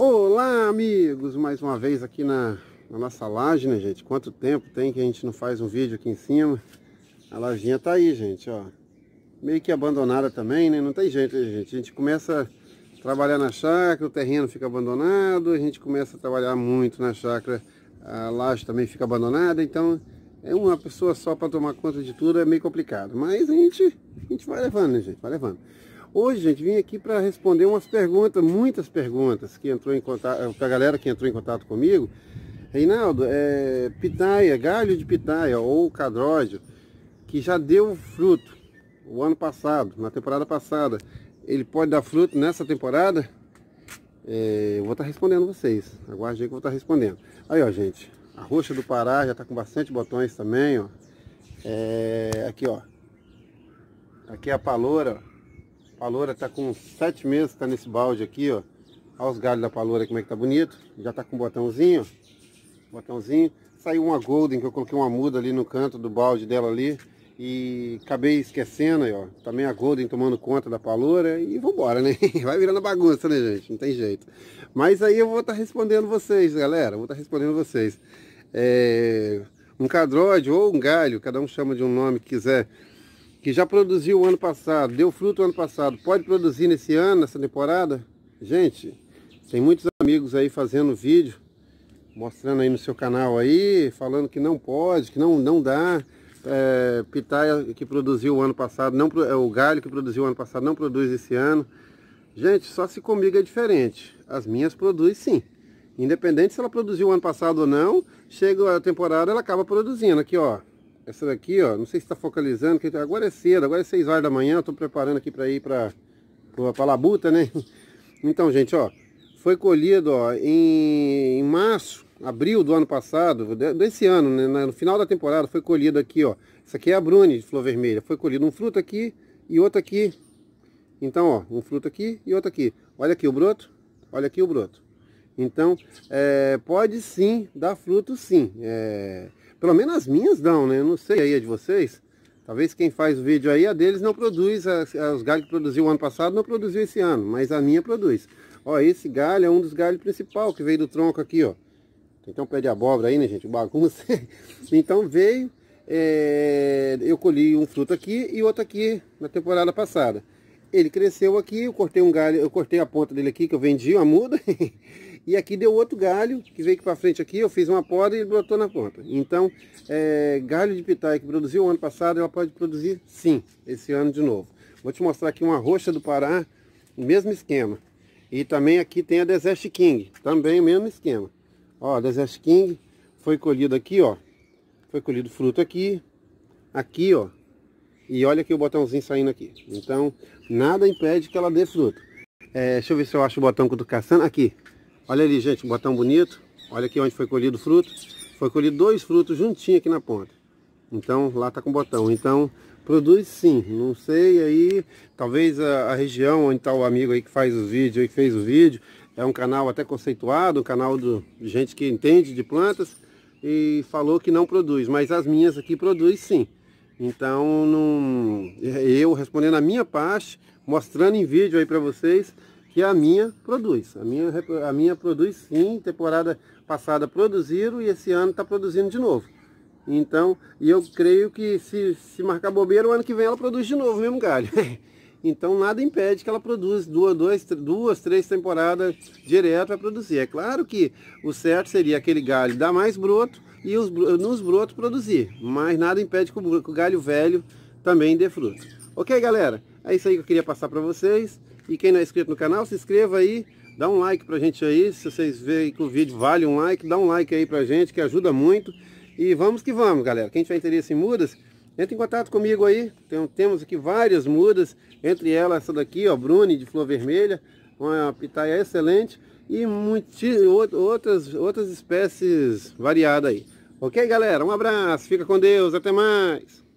Olá amigos, mais uma vez aqui na, na, nossa laje, né gente? Quanto tempo tem que a gente não faz um vídeo aqui em cima? A lajinha tá aí, gente, ó. Meio que abandonada também, né? Não tem jeito, né, gente? A gente começa a trabalhar na chácara, o terreno fica abandonado, a gente começa a trabalhar muito na chácara, a laje também fica abandonada, então é uma pessoa só para tomar conta de tudo, é meio complicado. Mas a gente, a gente vai levando, né, gente? Vai levando. Hoje, gente, vim aqui para responder umas perguntas, muitas perguntas que entrou em contato, para a galera que entrou em contato comigo. Reinaldo, é, pitaia, galho de pitaia ou cadrógio que já deu fruto o ano passado, na temporada passada, ele pode dar fruto nessa temporada? É, eu vou estar tá respondendo vocês, aguarde aí que eu vou estar tá respondendo. Aí, ó, gente, a roxa do Pará já está com bastante botões também, ó. É, aqui, ó. Aqui é a paloura, ó. Paloura tá com sete meses, tá nesse balde aqui, ó. Olha os galhos da paloura como é que tá bonito. Já tá com botãozinho, botãozinho. Saiu uma golden que eu coloquei uma muda ali no canto do balde dela ali. E acabei esquecendo aí, ó. Também tá a Golden tomando conta da paloura. E vambora, né? Vai virando bagunça, né, gente? Não tem jeito. Mas aí eu vou estar tá respondendo vocês, galera. Vou estar tá respondendo vocês. É... Um cadróide ou um galho, cada um chama de um nome que quiser que já produziu o ano passado, deu fruto ano passado, pode produzir nesse ano, nessa temporada? Gente, tem muitos amigos aí fazendo vídeo, mostrando aí no seu canal aí, falando que não pode, que não, não dá. É, pitaia que produziu o ano passado, não é, o galho que produziu o ano passado não produz esse ano. Gente, só se comigo é diferente. As minhas produzem sim. Independente se ela produziu o ano passado ou não, chega a temporada, ela acaba produzindo. Aqui, ó. Essa daqui, ó, não sei se está focalizando, que agora é cedo, agora é 6 horas da manhã, estou preparando aqui para ir para a labuta, né? Então, gente, ó, foi colhido ó, em, em março, abril do ano passado, desse ano, né, no final da temporada, foi colhido aqui, ó. essa aqui é a Brune de flor vermelha. Foi colhido um fruto aqui e outro aqui. Então, ó, um fruto aqui e outro aqui. Olha aqui o broto, olha aqui o broto. Então, é, pode sim dar fruto, sim. É, pelo menos as minhas dão, né? Eu não sei aí a é de vocês. Talvez quem faz o vídeo aí, a deles não produz. os galhos que produziu ano passado não produziu esse ano, mas a minha produz. Ó, esse galho é um dos galhos principal que veio do tronco aqui, ó. Então pé de abóbora aí, né, gente? Bagunça. então veio, é... eu colhi um fruto aqui e outro aqui na temporada passada. Ele cresceu aqui, eu cortei um galho, eu cortei a ponta dele aqui que eu vendi uma muda E aqui deu outro galho, que veio aqui para frente aqui, eu fiz uma poda e brotou na ponta. Então, é, galho de pitaia que produziu ano passado, ela pode produzir sim, esse ano de novo. Vou te mostrar aqui uma roxa do Pará, mesmo esquema. E também aqui tem a Desert King, também o mesmo esquema. Ó, a Desert King foi colhido aqui, ó. Foi colhido fruto aqui, aqui, ó. E olha aqui o botãozinho saindo aqui. Então, nada impede que ela dê fruto. É, deixa eu ver se eu acho o botão que eu tô caçando. Aqui, Olha ali, gente, um botão bonito. Olha aqui onde foi colhido o fruto. Foi colhido dois frutos juntinho aqui na ponta. Então, lá está com botão. Então, produz sim. Não sei aí, talvez a, a região onde está o amigo aí que faz os vídeos, que fez o vídeo, é um canal até conceituado, um canal do, de gente que entende de plantas e falou que não produz, mas as minhas aqui produz sim. Então, eu respondendo a minha parte, mostrando em vídeo aí para vocês, que a minha produz. A minha, a minha produz sim, temporada passada produziram e esse ano está produzindo de novo. Então, e eu creio que se, se marcar bobeira, o ano que vem ela produz de novo o mesmo galho. então nada impede que ela produza duas, dois, duas, três temporadas direto a produzir. É claro que o certo seria aquele galho dar mais broto e os, nos brotos produzir. Mas nada impede que o, que o galho velho também dê fruto. Ok, galera? É isso aí que eu queria passar para vocês. E quem não é inscrito no canal, se inscreva aí, dá um like pra gente aí. Se vocês verem que o vídeo vale um like, dá um like aí pra gente, que ajuda muito. E vamos que vamos, galera. Quem tiver interesse em mudas, entre em contato comigo aí. Tem, temos aqui várias mudas, entre elas essa daqui, ó, Bruni, de flor vermelha, uma pitaia excelente e muitos, outras, outras espécies variadas aí. Ok, galera? Um abraço, fica com Deus, até mais!